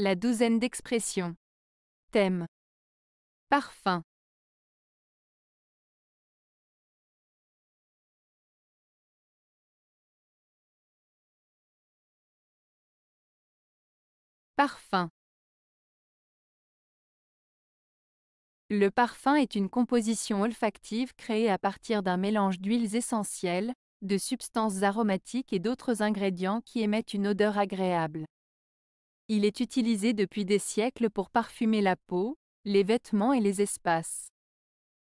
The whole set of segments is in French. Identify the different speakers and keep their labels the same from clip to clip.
Speaker 1: La douzaine d'expressions. Thème. Parfum.
Speaker 2: Parfum. Le parfum est une composition olfactive créée à partir d'un mélange d'huiles essentielles, de substances aromatiques et d'autres ingrédients qui émettent une odeur agréable. Il est utilisé depuis des siècles pour parfumer la peau, les vêtements et les espaces.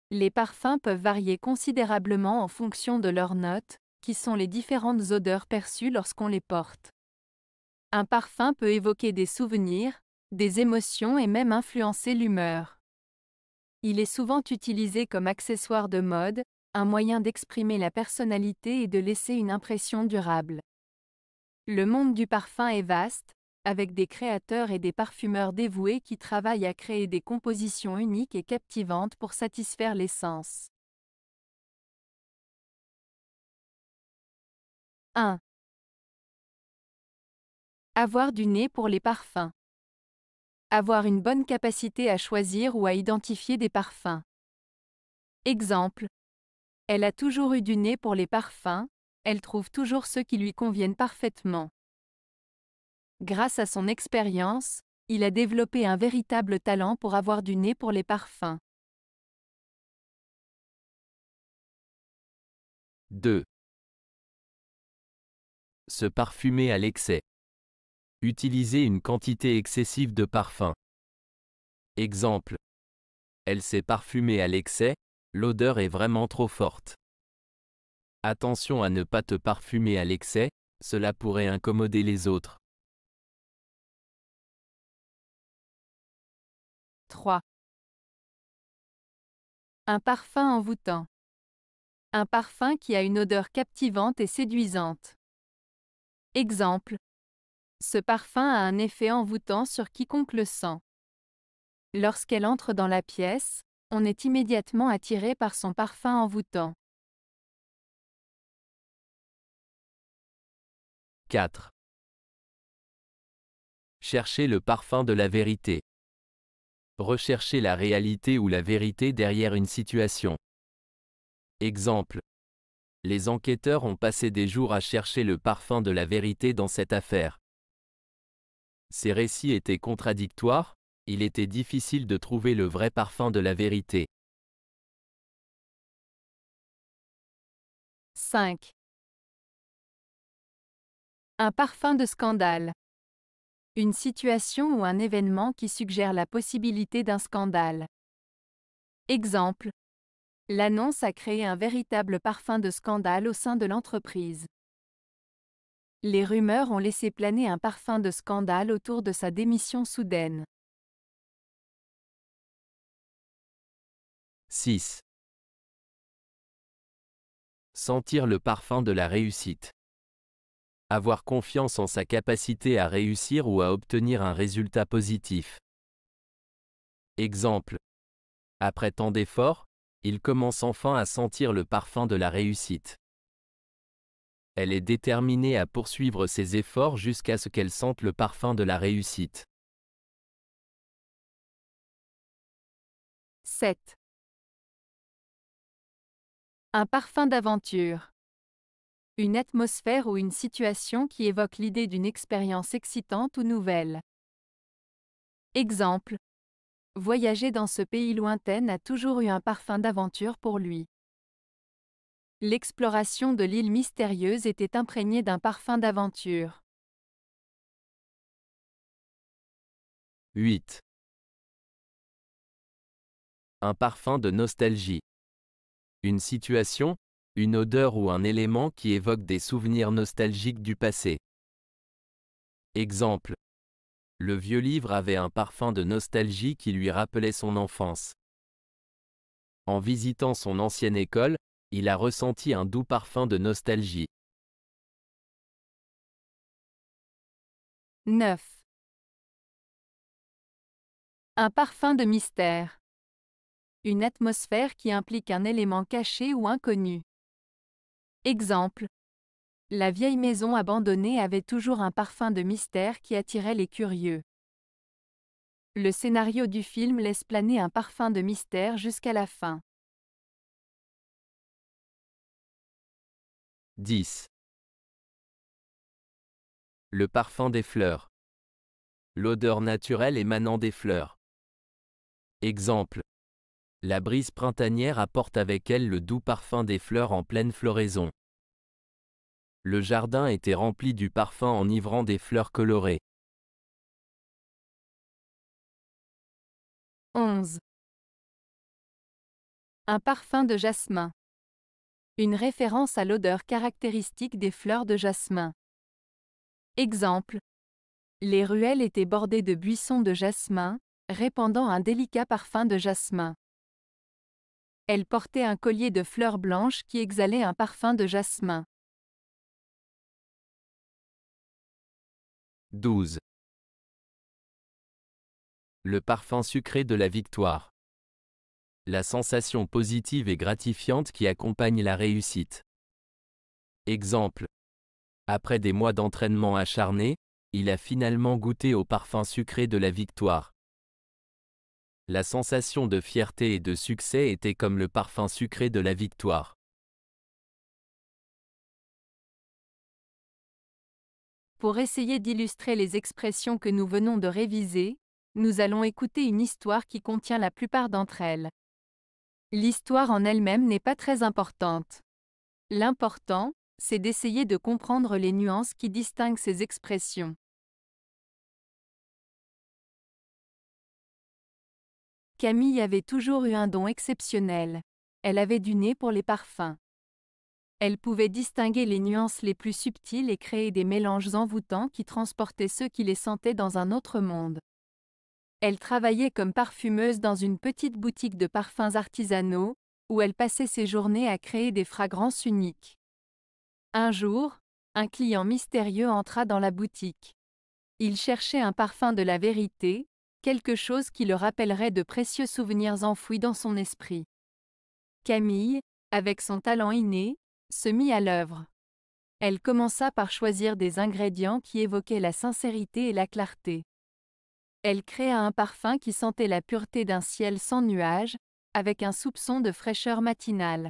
Speaker 2: Les parfums peuvent varier considérablement en fonction de leurs notes, qui sont les différentes odeurs perçues lorsqu'on les porte. Un parfum peut évoquer des souvenirs, des émotions et même influencer l'humeur. Il est souvent utilisé comme accessoire de mode, un moyen d'exprimer la personnalité et de laisser une impression durable. Le monde du parfum est vaste, avec des créateurs et des parfumeurs dévoués qui travaillent à créer des compositions uniques et captivantes pour satisfaire les sens. 1. Avoir du nez pour les parfums. Avoir une bonne capacité à choisir ou à identifier des parfums. Exemple. Elle a toujours eu du nez pour les parfums, elle trouve toujours ceux qui lui conviennent parfaitement. Grâce à son expérience, il a développé un véritable talent pour avoir du nez pour les parfums.
Speaker 1: 2. Se parfumer à l'excès.
Speaker 3: Utiliser une quantité excessive de parfum. Exemple. Elle s'est parfumée à l'excès, l'odeur est vraiment trop forte. Attention à ne pas te parfumer à l'excès, cela pourrait incommoder les autres.
Speaker 1: 3.
Speaker 2: Un parfum envoûtant. Un parfum qui a une odeur captivante et séduisante. Exemple. Ce parfum a un effet envoûtant sur quiconque le sent. Lorsqu'elle entre dans la pièce, on est immédiatement attiré par son parfum envoûtant.
Speaker 1: 4.
Speaker 3: Cherchez le parfum de la vérité. Rechercher la réalité ou la vérité derrière une situation. Exemple. Les enquêteurs ont passé des jours à chercher le parfum de la vérité dans cette affaire. Ces récits étaient contradictoires, il était difficile de trouver le vrai parfum de la vérité.
Speaker 2: 5. Un parfum de scandale. Une situation ou un événement qui suggère la possibilité d'un scandale. Exemple. L'annonce a créé un véritable parfum de scandale au sein de l'entreprise. Les rumeurs ont laissé planer un parfum de scandale autour de sa démission soudaine.
Speaker 1: 6.
Speaker 3: Sentir le parfum de la réussite. Avoir confiance en sa capacité à réussir ou à obtenir un résultat positif. Exemple. Après tant d'efforts, il commence enfin à sentir le parfum de la réussite. Elle est déterminée à poursuivre ses efforts jusqu'à ce qu'elle sente le parfum de la réussite.
Speaker 2: 7. Un parfum d'aventure une atmosphère ou une situation qui évoque l'idée d'une expérience excitante ou nouvelle. Exemple. Voyager dans ce pays lointain a toujours eu un parfum d'aventure pour lui. L'exploration de l'île mystérieuse était imprégnée d'un parfum d'aventure.
Speaker 1: 8.
Speaker 3: Un parfum de nostalgie. Une situation, une odeur ou un élément qui évoque des souvenirs nostalgiques du passé. Exemple. Le vieux livre avait un parfum de nostalgie qui lui rappelait son enfance. En visitant son ancienne école, il a ressenti un doux
Speaker 1: parfum de nostalgie.
Speaker 2: 9. Un parfum de mystère. Une atmosphère qui implique un élément caché ou inconnu. Exemple. La vieille maison abandonnée avait toujours un parfum de mystère qui attirait les curieux. Le scénario du film laisse planer un parfum de mystère jusqu'à la fin.
Speaker 1: 10. Le parfum des fleurs.
Speaker 3: L'odeur naturelle émanant des fleurs. Exemple. La brise printanière apporte avec elle le doux parfum des fleurs en pleine floraison. Le jardin était rempli du parfum enivrant des fleurs colorées.
Speaker 1: 11.
Speaker 2: Un parfum de jasmin. Une référence à l'odeur caractéristique des fleurs de jasmin. Exemple. Les ruelles étaient bordées de buissons de jasmin, répandant un délicat parfum de jasmin. Elle portait un collier de fleurs blanches qui exhalait un parfum
Speaker 1: de jasmin.
Speaker 3: 12. Le parfum sucré de la victoire. La sensation positive et gratifiante qui accompagne la réussite. Exemple. Après des mois d'entraînement acharné, il a finalement goûté au parfum sucré de la victoire. La sensation de fierté et de succès était comme le parfum sucré de la victoire.
Speaker 2: Pour essayer d'illustrer les expressions que nous venons de réviser, nous allons écouter une histoire qui contient la plupart d'entre elles. L'histoire en elle-même n'est pas très importante. L'important, c'est d'essayer de comprendre les nuances qui distinguent ces expressions. Camille avait toujours eu un don exceptionnel. Elle avait du nez pour les parfums. Elle pouvait distinguer les nuances les plus subtiles et créer des mélanges envoûtants qui transportaient ceux qui les sentaient dans un autre monde. Elle travaillait comme parfumeuse dans une petite boutique de parfums artisanaux, où elle passait ses journées à créer des fragrances uniques. Un jour, un client mystérieux entra dans la boutique. Il cherchait un parfum de la vérité, quelque chose qui le rappellerait de précieux souvenirs enfouis dans son esprit. Camille, avec son talent inné, se mit à l'œuvre. Elle commença par choisir des ingrédients qui évoquaient la sincérité et la clarté. Elle créa un parfum qui sentait la pureté d'un ciel sans nuages, avec un soupçon de fraîcheur matinale.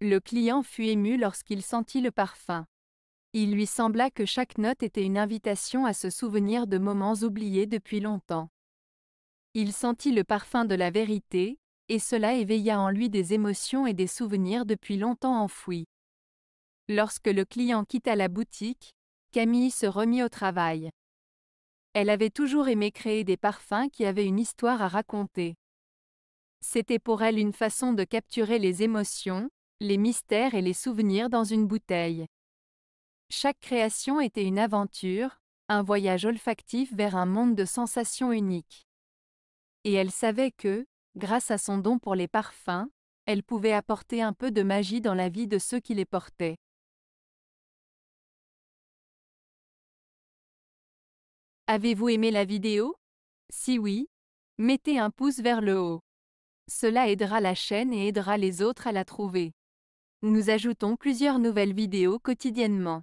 Speaker 2: Le client fut ému lorsqu'il sentit le parfum. Il lui sembla que chaque note était une invitation à se souvenir de moments oubliés depuis longtemps. Il sentit le parfum de la vérité, et cela éveilla en lui des émotions et des souvenirs depuis longtemps enfouis. Lorsque le client quitta la boutique, Camille se remit au travail. Elle avait toujours aimé créer des parfums qui avaient une histoire à raconter. C'était pour elle une façon de capturer les émotions, les mystères et les souvenirs dans une bouteille. Chaque création était une aventure, un voyage olfactif vers un monde de sensations uniques. Et elle savait que, grâce à son don pour les parfums, elle pouvait apporter un peu de magie dans la vie de ceux qui les portaient. Avez-vous aimé la vidéo Si oui, mettez un pouce vers le haut. Cela aidera la chaîne et aidera les autres à la trouver. Nous ajoutons plusieurs nouvelles vidéos quotidiennement.